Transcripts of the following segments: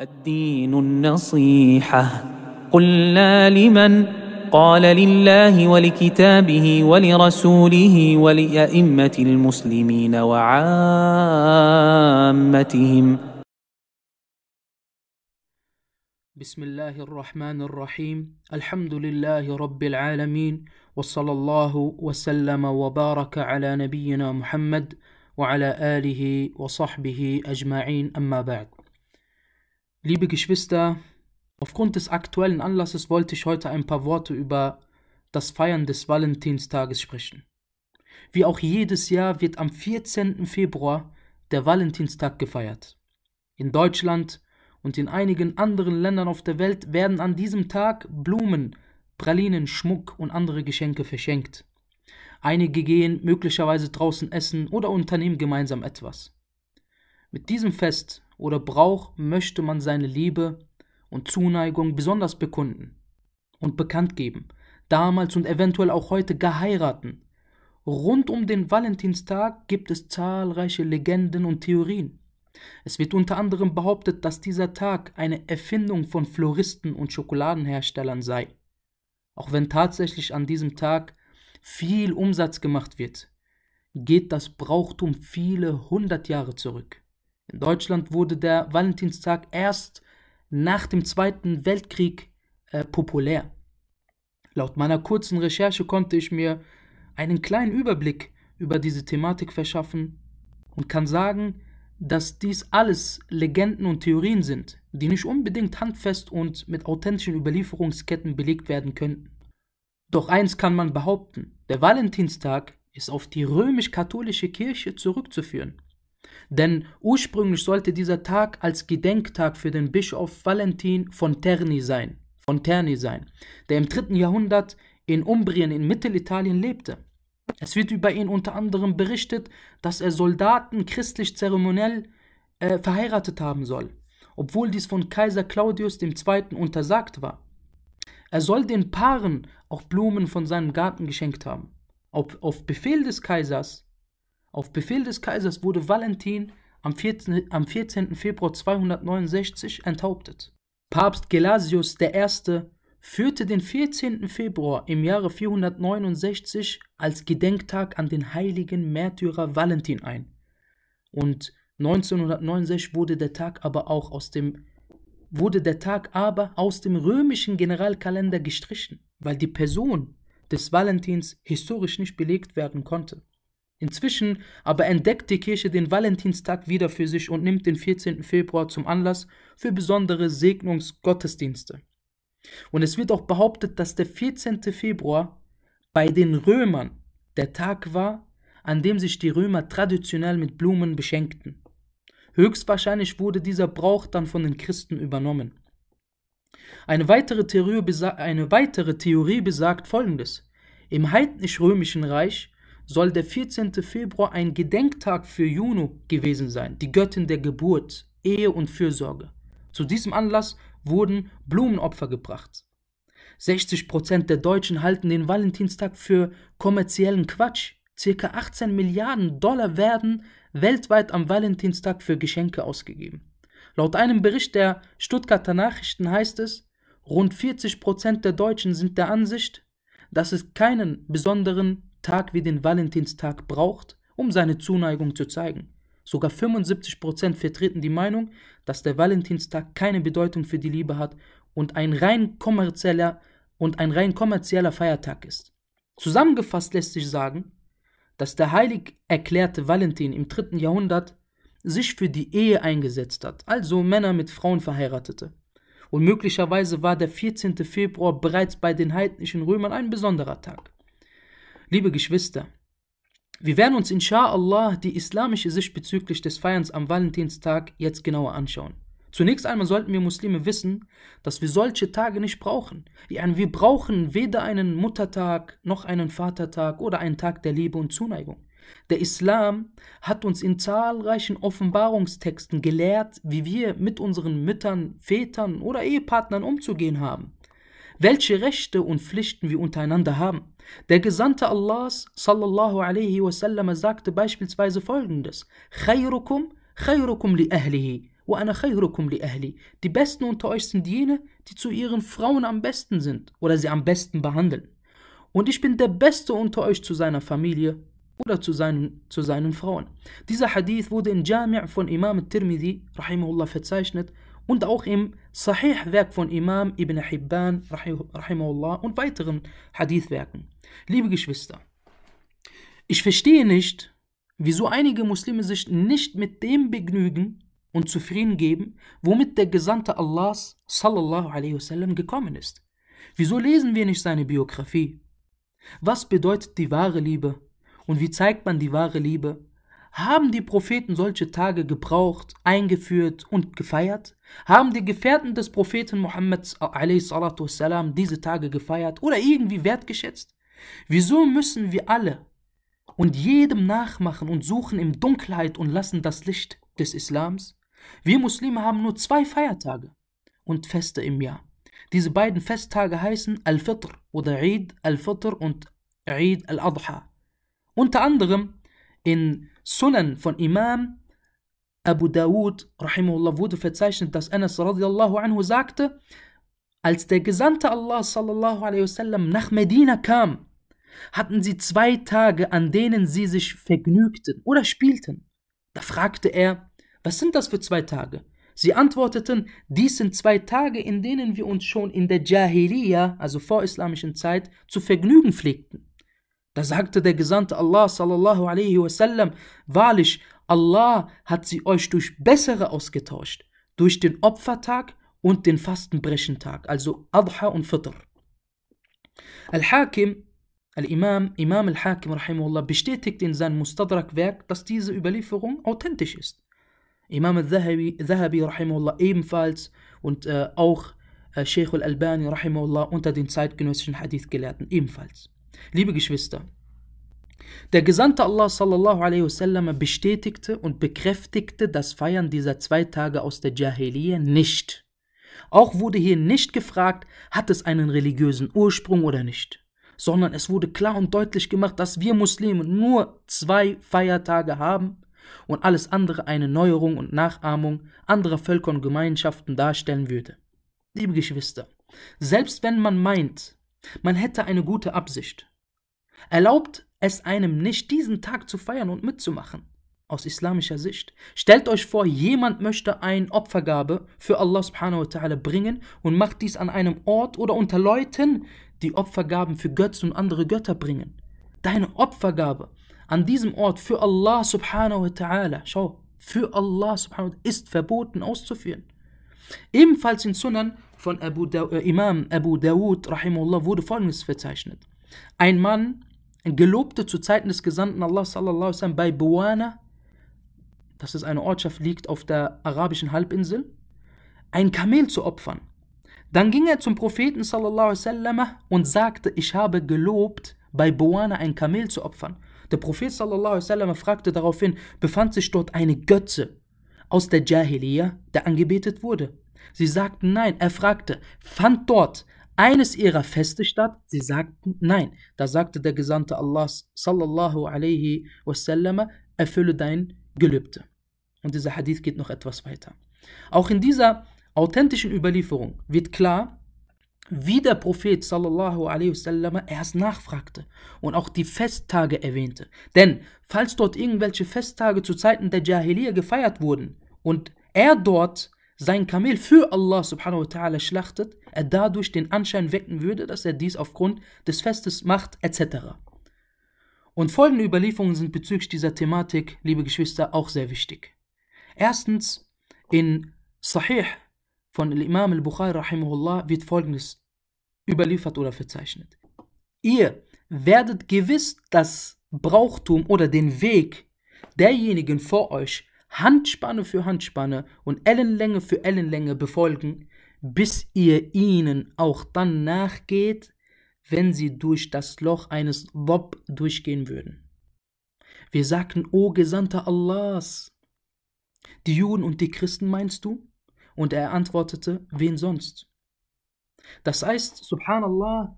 الدين النصيحة قلنا لمن قال لله ولكتابه ولرسوله ولأئمة المسلمين وعامتهم بسم الله الرحمن الرحيم الحمد لله رب العالمين وصلى الله وسلم وبارك على نبينا محمد وعلى آله وصحبه أجمعين أما بعد Liebe Geschwister, aufgrund des aktuellen Anlasses wollte ich heute ein paar Worte über das Feiern des Valentinstages sprechen. Wie auch jedes Jahr wird am 14. Februar der Valentinstag gefeiert. In Deutschland und in einigen anderen Ländern auf der Welt werden an diesem Tag Blumen, Pralinen, Schmuck und andere Geschenke verschenkt. Einige gehen möglicherweise draußen essen oder unternehmen gemeinsam etwas. Mit diesem Fest oder braucht, möchte man seine Liebe und Zuneigung besonders bekunden und bekannt geben, damals und eventuell auch heute geheiraten. Rund um den Valentinstag gibt es zahlreiche Legenden und Theorien. Es wird unter anderem behauptet, dass dieser Tag eine Erfindung von Floristen und Schokoladenherstellern sei. Auch wenn tatsächlich an diesem Tag viel Umsatz gemacht wird, geht das Brauchtum viele hundert Jahre zurück. In Deutschland wurde der Valentinstag erst nach dem Zweiten Weltkrieg äh, populär. Laut meiner kurzen Recherche konnte ich mir einen kleinen Überblick über diese Thematik verschaffen und kann sagen, dass dies alles Legenden und Theorien sind, die nicht unbedingt handfest und mit authentischen Überlieferungsketten belegt werden könnten. Doch eins kann man behaupten, der Valentinstag ist auf die römisch-katholische Kirche zurückzuführen denn ursprünglich sollte dieser Tag als Gedenktag für den Bischof Valentin von Terni sein, von Terni sein, der im dritten Jahrhundert in Umbrien in Mittelitalien lebte. Es wird über ihn unter anderem berichtet, dass er Soldaten christlich zeremoniell äh, verheiratet haben soll, obwohl dies von Kaiser Claudius II. untersagt war. Er soll den Paaren auch Blumen von seinem Garten geschenkt haben. Auf, auf Befehl des Kaisers auf Befehl des Kaisers wurde Valentin am 14, am 14. Februar 269 enthauptet. Papst Gelasius I. führte den 14. Februar im Jahre 469 als Gedenktag an den heiligen Märtyrer Valentin ein. Und 1969 wurde der Tag aber auch aus dem wurde der Tag aber aus dem römischen Generalkalender gestrichen, weil die Person des Valentins historisch nicht belegt werden konnte. Inzwischen aber entdeckt die Kirche den Valentinstag wieder für sich und nimmt den 14. Februar zum Anlass für besondere Segnungsgottesdienste. Und es wird auch behauptet, dass der 14. Februar bei den Römern der Tag war, an dem sich die Römer traditionell mit Blumen beschenkten. Höchstwahrscheinlich wurde dieser Brauch dann von den Christen übernommen. Eine weitere Theorie, besagt, eine weitere Theorie besagt folgendes: Im heidnisch-römischen Reich soll der 14. Februar ein Gedenktag für Juno gewesen sein, die Göttin der Geburt, Ehe und Fürsorge. Zu diesem Anlass wurden Blumenopfer gebracht. 60 der Deutschen halten den Valentinstag für kommerziellen Quatsch. Circa 18 Milliarden Dollar werden weltweit am Valentinstag für Geschenke ausgegeben. Laut einem Bericht der Stuttgarter Nachrichten heißt es, rund 40 der Deutschen sind der Ansicht, dass es keinen besonderen Tag wie den Valentinstag braucht, um seine Zuneigung zu zeigen. Sogar 75% vertreten die Meinung, dass der Valentinstag keine Bedeutung für die Liebe hat und ein rein kommerzieller und ein rein kommerzieller Feiertag ist. Zusammengefasst lässt sich sagen, dass der heilig erklärte Valentin im 3. Jahrhundert sich für die Ehe eingesetzt hat, also Männer mit Frauen verheiratete. Und möglicherweise war der 14. Februar bereits bei den heidnischen Römern ein besonderer Tag. Liebe Geschwister, wir werden uns inshallah die islamische Sicht bezüglich des Feierns am Valentinstag jetzt genauer anschauen. Zunächst einmal sollten wir Muslime wissen, dass wir solche Tage nicht brauchen. Wir brauchen weder einen Muttertag noch einen Vatertag oder einen Tag der Liebe und Zuneigung. Der Islam hat uns in zahlreichen Offenbarungstexten gelehrt, wie wir mit unseren Müttern, Vätern oder Ehepartnern umzugehen haben, welche Rechte und Pflichten wir untereinander haben. Der Gesandte Allahs sallallahu alaihi wasallam sagte beispielsweise folgendes: Khayrukum, khayrukum li ahlihi, wa ana khayrukum li ahli. Die Besten unter euch sind jene, die zu ihren Frauen am besten sind oder sie am besten behandeln. Und ich bin der Beste unter euch zu seiner Familie oder zu seinen, zu seinen Frauen. Dieser Hadith wurde in Jami' von Imam tirmidhi rahimahullah verzeichnet und auch im Sahih-Werk von Imam Ibn Hibban rahimahullah und weiteren Hadith-Werken. Liebe Geschwister, ich verstehe nicht, wieso einige Muslime sich nicht mit dem begnügen und zufrieden geben, womit der Gesandte Allahs sallallahu alaihi wasallam gekommen ist. Wieso lesen wir nicht seine Biografie? Was bedeutet die wahre Liebe? Und wie zeigt man die wahre Liebe? Haben die Propheten solche Tage gebraucht, eingeführt und gefeiert? Haben die Gefährten des Propheten Mohammed diese Tage gefeiert oder irgendwie wertgeschätzt? Wieso müssen wir alle und jedem nachmachen und suchen im Dunkelheit und lassen das Licht des Islams? Wir Muslime haben nur zwei Feiertage und Feste im Jahr. Diese beiden Festtage heißen Al-Fitr oder Eid al-Fitr und Eid al-Adha. Unter anderem in Sunan von Imam Abu Dawud rahimahullah wurde verzeichnet, dass Anas radiallahu anhu sagte, als der Gesandte Allah sallallahu alaihi wasallam nach Medina kam, hatten sie zwei Tage, an denen sie sich vergnügten oder spielten. Da fragte er, was sind das für zwei Tage? Sie antworteten, dies sind zwei Tage, in denen wir uns schon in der Jahiliya, also vorislamischen Zeit, zu vergnügen pflegten. Da sagte der Gesandte Allah sallallahu alaihi wasallam, wahrlich, Allah hat sie euch durch bessere ausgetauscht, durch den Opfertag und den Fastenbrechentag, also Adha und Fitr. Al-Hakim, Al-Imam, Imam Al-Hakim rahimahullah, bestätigt in seinem Mustadrak-Werk, dass diese Überlieferung authentisch ist. Imam Al-Zahabi rahimahullah ebenfalls und äh, auch äh, Sheikh Al-Albani rahimahullah unter den zeitgenössischen Hadith-Gelehrten ebenfalls. Liebe Geschwister, der Gesandte Allah sallallahu alaihi wasallam bestätigte und bekräftigte das Feiern dieser zwei Tage aus der Jahiliyyah nicht. Auch wurde hier nicht gefragt, hat es einen religiösen Ursprung oder nicht, sondern es wurde klar und deutlich gemacht, dass wir Muslime nur zwei Feiertage haben und alles andere eine Neuerung und Nachahmung anderer Völker und Gemeinschaften darstellen würde. Liebe Geschwister, selbst wenn man meint, man hätte eine gute Absicht. Erlaubt es einem nicht, diesen Tag zu feiern und mitzumachen. Aus islamischer Sicht. Stellt euch vor, jemand möchte eine Opfergabe für Allah subhanahu wa ta'ala bringen und macht dies an einem Ort oder unter Leuten, die Opfergaben für Götzen und andere Götter bringen. Deine Opfergabe an diesem Ort für Allah subhanahu wa ta'ala, schau, für Allah subhanahu wa ta'ala ist verboten auszuführen. Ebenfalls in Sunan von Abu äh, Imam Abu Dawud rahimullah wurde folgendes verzeichnet. Ein Mann gelobte zu Zeiten des Gesandten Allah sallallahu alaihi bei Buana, das ist eine Ortschaft, liegt auf der arabischen Halbinsel, ein Kamel zu opfern. Dann ging er zum Propheten sallallahu alaihi und sagte, ich habe gelobt, bei Buana ein Kamel zu opfern. Der Prophet sallallahu alaihi fragte daraufhin, befand sich dort eine Götze, aus der Jahiliya, der angebetet wurde. Sie sagten nein. Er fragte, fand dort eines ihrer Feste statt? Sie sagten nein. Da sagte der Gesandte Allahs, sallallahu alaihi wasallam, erfülle dein Gelübde. Und dieser Hadith geht noch etwas weiter. Auch in dieser authentischen Überlieferung wird klar, wie der Prophet sallallahu wasallam erst nachfragte und auch die Festtage erwähnte. Denn falls dort irgendwelche Festtage zu Zeiten der Jahiliyyah gefeiert wurden und er dort sein Kamel für Allah subhanahu wa ta'ala schlachtet, er dadurch den Anschein wecken würde, dass er dies aufgrund des Festes macht, etc. Und folgende Überlieferungen sind bezüglich dieser Thematik, liebe Geschwister, auch sehr wichtig. Erstens, in Sahih von Imam al-Bukhari wird folgendes überliefert oder verzeichnet. Ihr werdet gewiss das Brauchtum oder den Weg derjenigen vor euch Handspanne für Handspanne und Ellenlänge für Ellenlänge befolgen, bis ihr ihnen auch dann nachgeht, wenn sie durch das Loch eines Bob durchgehen würden. Wir sagten, O Gesandter Allahs, die Juden und die Christen meinst du? Und er antwortete, wen sonst? Das heißt, subhanallah,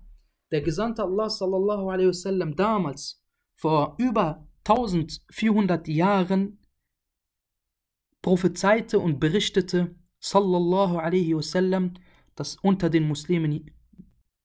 der Gesandte Allah sallallahu alaihi wasallam damals, vor über 1400 Jahren, prophezeite und berichtete, sallallahu alaihi wasallam, dass unter den Muslimen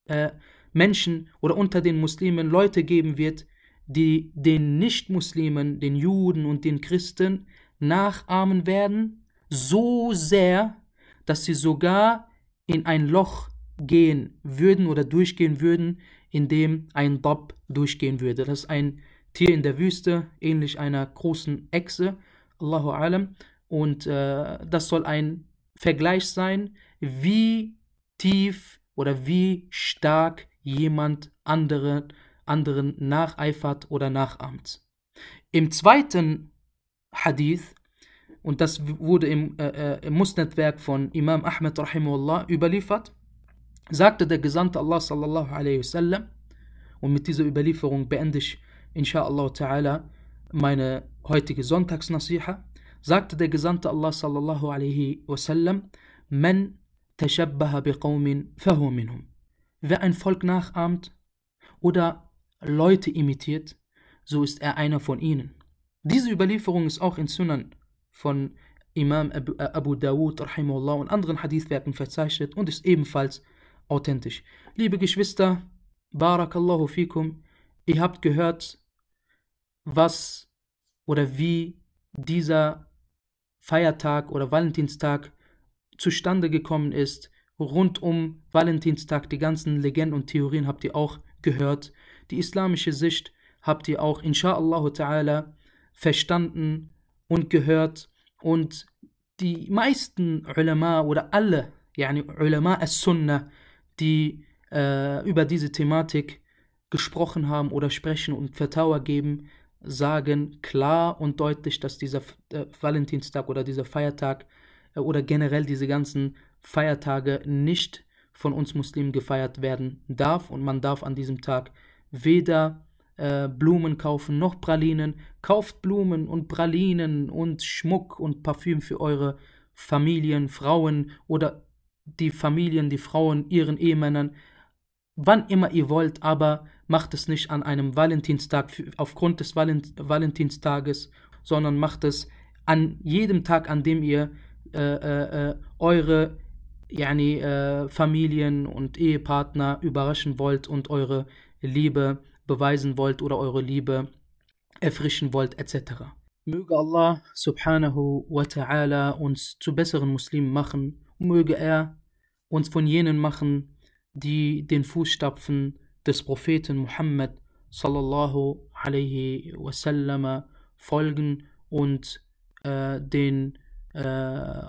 äh, Menschen oder unter den Muslimen Leute geben wird, die den Nichtmuslimen, den Juden und den Christen nachahmen werden, so sehr, dass sie sogar in ein Loch gehen würden oder durchgehen würden, indem ein Bob durchgehen würde. Das ist ein Tier in der Wüste, ähnlich einer großen Echse, Allahu Alam. Und äh, das soll ein Vergleich sein, wie tief oder wie stark jemand andere, anderen nacheifert oder nachahmt. Im zweiten Hadith, und das wurde im, äh, äh, im Musnadwerk von Imam Ahmed rahimullah überliefert, sagte der Gesandte Allah sallallahu alaihi wasallam, und mit dieser Überlieferung beende ich insha'Allah ta'ala meine heutige Sonntagsnasiha, sagte der Gesandte Allah sallallahu alaihi wasallam, Man tashabbaha biqawmin fahu minhum. Wer ein Volk nachahmt oder Leute imitiert, so ist er einer von ihnen. Diese Überlieferung ist auch in Sunan von Imam Abu, äh, Abu Dawud und anderen Hadithwerken verzeichnet und ist ebenfalls authentisch. Liebe Geschwister, Barakallahu fikum, ihr habt gehört, was oder wie dieser Feiertag oder Valentinstag zustande gekommen ist. Rund um Valentinstag, die ganzen Legenden und Theorien habt ihr auch gehört. Die islamische Sicht habt ihr auch, inshallah ta'ala, verstanden und gehört. Und die meisten Ulama oder alle, yani Ulama as-Sunnah, die äh, über diese Thematik gesprochen haben oder sprechen und Vertauer geben, sagen klar und deutlich, dass dieser äh, Valentinstag oder dieser Feiertag äh, oder generell diese ganzen Feiertage nicht von uns Muslimen gefeiert werden darf und man darf an diesem Tag weder äh, Blumen kaufen noch Pralinen. Kauft Blumen und Pralinen und Schmuck und Parfüm für eure Familien, Frauen oder die Familien, die Frauen, ihren Ehemännern, wann immer ihr wollt, aber macht es nicht an einem Valentinstag aufgrund des Valent Valentinstages, sondern macht es an jedem Tag, an dem ihr äh, äh, äh, eure yani, äh, Familien und Ehepartner überraschen wollt und eure Liebe beweisen wollt oder eure Liebe erfrischen wollt, etc. Möge Allah subhanahu wa ta'ala uns zu besseren Muslimen machen, möge er uns von jenen machen, die den Fußstapfen des Propheten Muhammad sallallahu alaihi wasallam folgen und äh, den äh,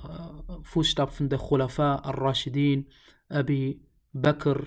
Fußstapfen der Khulafa al-Rashidin, Abi Bakr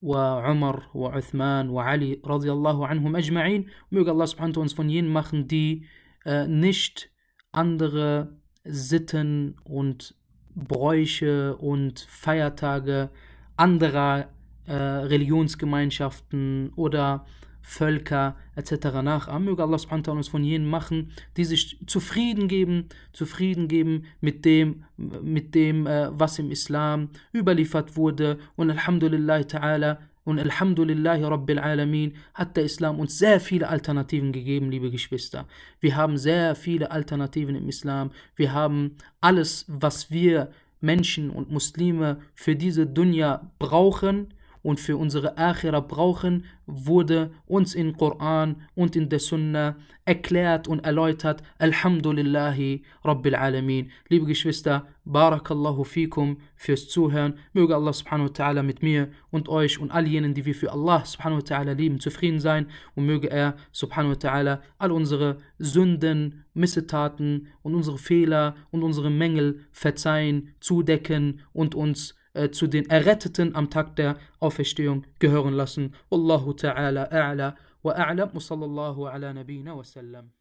wa Umar wa Uthman wa Ali radiallahu anhum ajma'in. Möge Allah subhanahu uns von jenen machen, die äh, nicht andere Sitten und Bräuche und Feiertage anderer äh, Religionsgemeinschaften oder Völker etc. nachahmen. Möge Allah subhanahu uns von jenen machen, die sich zufrieden geben, zufrieden geben mit dem, mit dem, äh, was im Islam überliefert wurde. Und Alhamdulillah ta'ala und Alhamdulillahi Rabbil Alamin hat der Islam uns sehr viele Alternativen gegeben, liebe Geschwister. Wir haben sehr viele Alternativen im Islam. Wir haben alles, was wir Menschen und Muslime für diese Dunya brauchen, und für unsere Akhira brauchen, wurde uns in Koran und in der Sunna erklärt und erläutert. Alhamdulillahi Rabbil Alamin. Liebe Geschwister, Barakallahu fikum fürs Zuhören. Möge Allah subhanahu wa ta'ala mit mir und euch und all jenen, die wir für Allah subhanahu wa ta'ala lieben, zufrieden sein und möge er subhanahu wa ta'ala all unsere Sünden, Missetaten und unsere Fehler und unsere Mängel verzeihen, zudecken und uns äh, zu den Erretteten am Tag der Auferstehung gehören lassen. Wallahu ta'ala a'la wa a'lam wa sallallahu ala nabina wa sallam.